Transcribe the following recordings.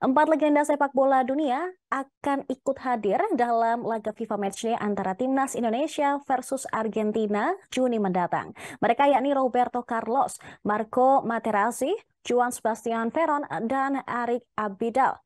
Empat legenda sepak bola dunia akan ikut hadir dalam laga FIFA matchday antara Timnas Indonesia versus Argentina Juni mendatang. Mereka yakni Roberto Carlos, Marco Materazzi, Juan Sebastian Veron, dan Arik Abidal.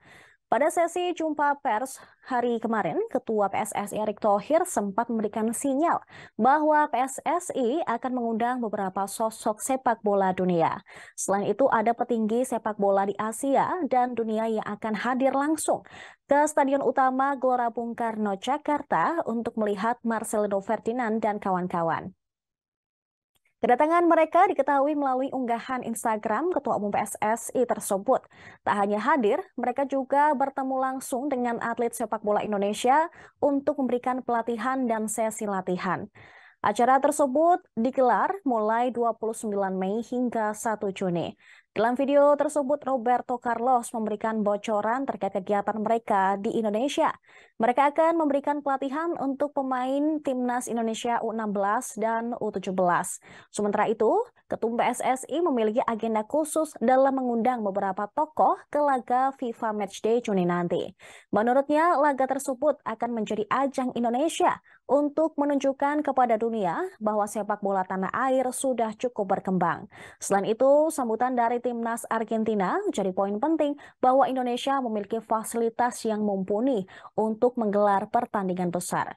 Pada sesi jumpa pers hari kemarin, Ketua PSSI Erick Thohir sempat memberikan sinyal bahwa PSSI akan mengundang beberapa sosok sepak bola dunia. Selain itu, ada petinggi sepak bola di Asia dan dunia yang akan hadir langsung ke Stadion Utama Gelora Bung Karno, Jakarta untuk melihat Marcelino Ferdinand dan kawan-kawan. Kedatangan mereka diketahui melalui unggahan Instagram Ketua Umum PSSI tersebut. Tak hanya hadir, mereka juga bertemu langsung dengan atlet sepak bola Indonesia untuk memberikan pelatihan dan sesi latihan. Acara tersebut digelar mulai 29 Mei hingga 1 Juni. Dalam video tersebut, Roberto Carlos memberikan bocoran terkait kegiatan mereka di Indonesia. Mereka akan memberikan pelatihan untuk pemain timnas Indonesia U16 dan U17. Sementara itu, Ketum PSSI memiliki agenda khusus dalam mengundang beberapa tokoh ke laga FIFA Matchday Juni nanti. Menurutnya, laga tersebut akan menjadi ajang Indonesia untuk menunjukkan kepada dunia bahwa sepak bola tanah air sudah cukup berkembang. Selain itu, sambutan dari timnas Argentina jadi poin penting bahwa Indonesia memiliki fasilitas yang mumpuni untuk menggelar pertandingan besar.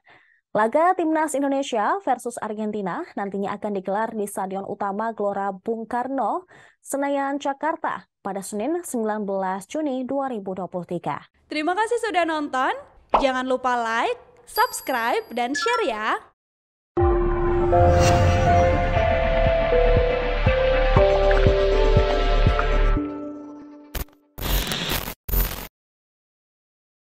Laga timnas Indonesia versus Argentina nantinya akan digelar di Stadion Utama Gelora Bung Karno, Senayan, Jakarta pada Senin 19 Juni 2023. Terima kasih sudah nonton. Jangan lupa like, subscribe, dan share ya.